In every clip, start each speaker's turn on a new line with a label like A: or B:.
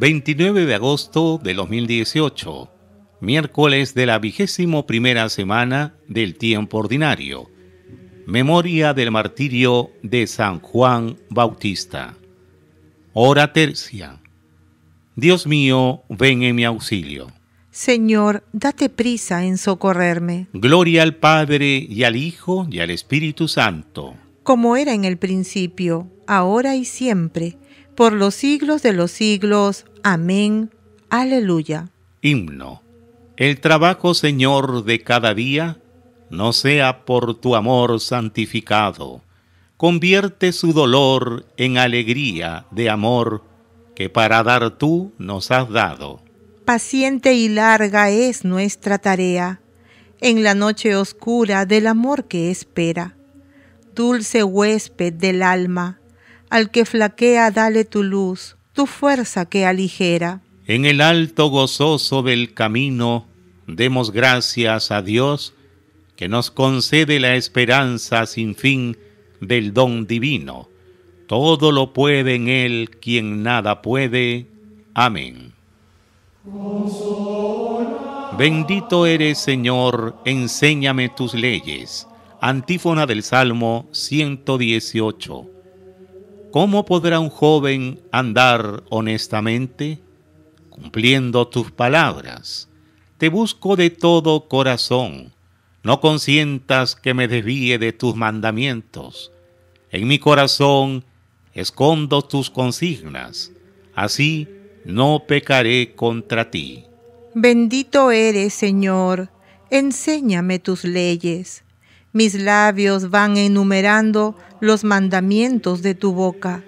A: 29 de agosto de 2018, miércoles de la vigésimo primera semana del tiempo ordinario. Memoria del martirio de San Juan Bautista. Hora tercia. Dios mío, ven en mi auxilio.
B: Señor, date prisa en socorrerme.
A: Gloria al Padre y al Hijo y al Espíritu Santo.
B: Como era en el principio, ahora y siempre, por los siglos de los siglos. Amén. Aleluya.
A: Himno. El trabajo, Señor, de cada día, no sea por tu amor santificado. Convierte su dolor en alegría de amor que para dar tú nos has dado.
B: Paciente y larga es nuestra tarea en la noche oscura del amor que espera. Dulce huésped del alma, al que flaquea dale tu luz fuerza que aligera.
A: En el alto gozoso del camino, demos gracias a Dios que nos concede la esperanza sin fin del don divino. Todo lo puede en Él quien nada puede. Amén. Bendito eres Señor, enséñame tus leyes. Antífona del Salmo 118. ¿cómo podrá un joven andar honestamente? Cumpliendo tus palabras. Te busco de todo corazón. No consientas que me desvíe de tus mandamientos. En mi corazón escondo tus consignas. Así no pecaré contra ti.
B: Bendito eres, Señor. Enséñame tus leyes. Mis labios van enumerando los mandamientos de tu boca.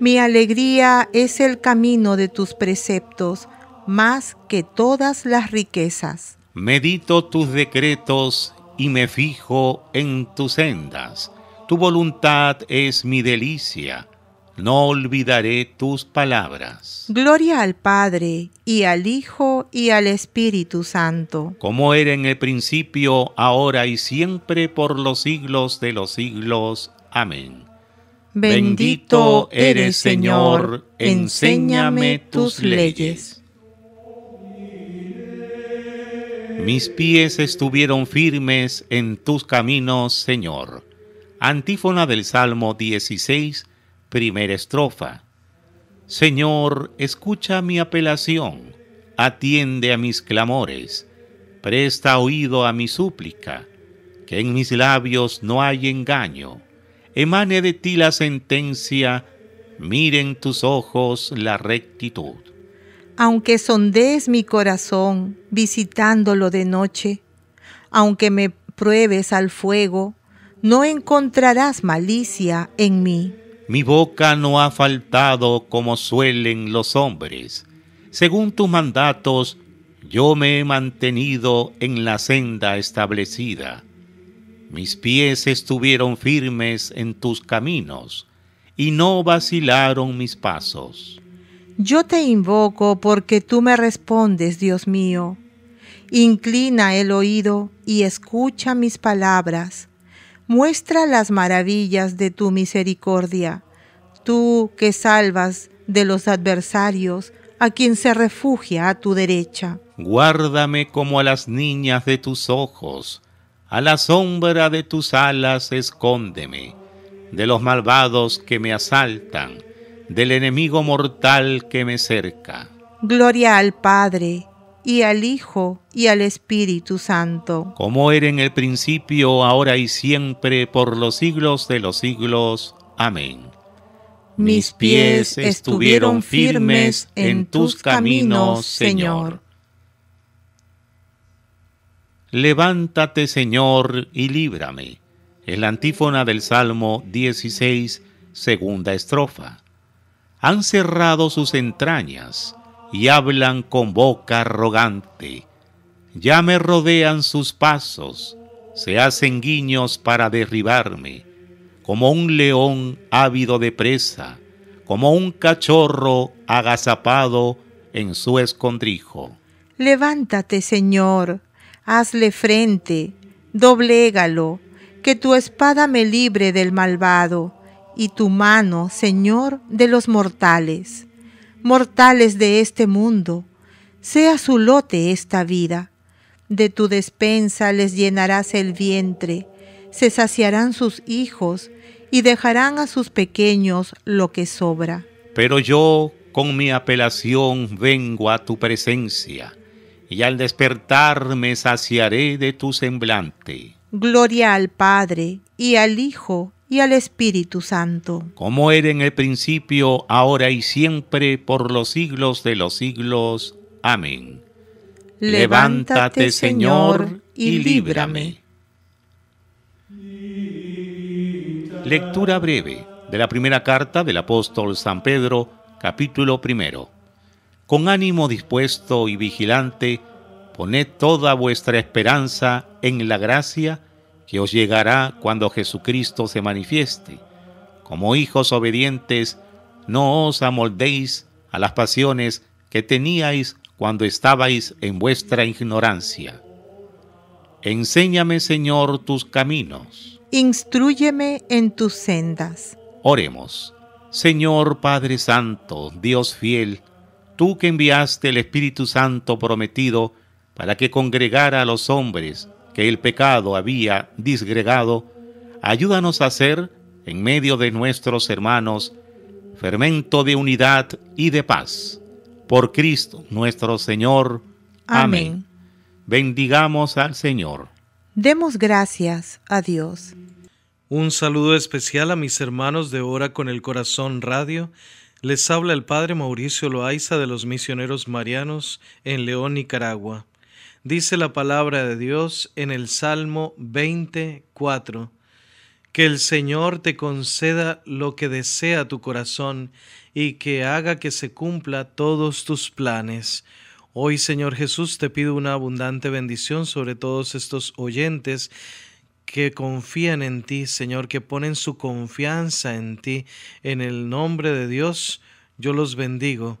B: Mi alegría es el camino de tus preceptos, más que todas las riquezas.
A: Medito tus decretos y me fijo en tus sendas. Tu voluntad es mi delicia no olvidaré tus palabras.
B: Gloria al Padre, y al Hijo, y al Espíritu Santo.
A: Como era en el principio, ahora y siempre, por los siglos de los siglos. Amén. Bendito eres, Señor, enséñame tus leyes. Mis pies estuvieron firmes en tus caminos, Señor. Antífona del Salmo 16, Primera estrofa. Señor, escucha mi apelación, atiende a mis clamores, presta oído a mi súplica, que en mis labios no hay engaño. Emane de ti la sentencia, miren tus ojos la rectitud.
B: Aunque sondes mi corazón, visitándolo de noche, aunque me pruebes al fuego, no encontrarás malicia en mí.
A: Mi boca no ha faltado como suelen los hombres. Según tus mandatos, yo me he mantenido en la senda establecida. Mis pies estuvieron firmes en tus caminos, y no vacilaron mis pasos.
B: Yo te invoco porque tú me respondes, Dios mío. Inclina el oído y escucha mis palabras muestra las maravillas de tu misericordia, tú que salvas de los adversarios a quien se refugia a tu derecha.
A: Guárdame como a las niñas de tus ojos, a la sombra de tus alas escóndeme, de los malvados que me asaltan, del enemigo mortal que me cerca.
B: Gloria al Padre y al Hijo y al Espíritu Santo.
A: Como era en el principio, ahora y siempre, por los siglos de los siglos. Amén.
B: Mis pies estuvieron firmes en tus caminos, Señor.
A: Levántate, Señor, y líbrame. Es la antífona del Salmo 16, segunda estrofa. Han cerrado sus entrañas y hablan con boca arrogante. Ya me rodean sus pasos, se hacen guiños para derribarme, como un león ávido de presa, como un cachorro agazapado en su escondrijo.
B: Levántate, Señor, hazle frente, doblégalo, que tu espada me libre del malvado, y tu mano, Señor, de los mortales mortales de este mundo, sea su lote esta vida. De tu despensa les llenarás el vientre, se saciarán sus hijos y dejarán a sus pequeños lo que sobra.
A: Pero yo con mi apelación vengo a tu presencia, y al despertar me saciaré de tu semblante.
B: Gloria al Padre, y al Hijo, y al Espíritu Santo.
A: Como era en el principio, ahora y siempre, por los siglos de los siglos. Amén. Levántate, Señor, y líbrame. Lectura breve de la primera carta del apóstol San Pedro, capítulo primero. Con ánimo dispuesto y vigilante, poned toda vuestra esperanza en la gracia que os llegará cuando Jesucristo se manifieste. Como hijos obedientes, no os amoldéis a las pasiones que teníais cuando estabais en vuestra ignorancia. Enséñame, Señor, tus caminos.
B: Instruyeme en tus sendas.
A: Oremos. Señor Padre Santo, Dios fiel, tú que enviaste el Espíritu Santo prometido para que congregara a los hombres que el pecado había disgregado, ayúdanos a ser, en medio de nuestros hermanos, fermento de unidad y de paz. Por Cristo nuestro Señor. Amén. Bendigamos al Señor.
B: Demos gracias a Dios.
A: Un saludo especial a mis hermanos de Hora con el Corazón Radio. Les habla el Padre Mauricio Loaiza de los Misioneros Marianos en León, Nicaragua. Dice la palabra de Dios en el Salmo 24, que el Señor te conceda lo que desea tu corazón y que haga que se cumpla todos tus planes. Hoy, Señor Jesús, te pido una abundante bendición sobre todos estos oyentes que confían en ti, Señor, que ponen su confianza en ti. En el nombre de Dios, yo los bendigo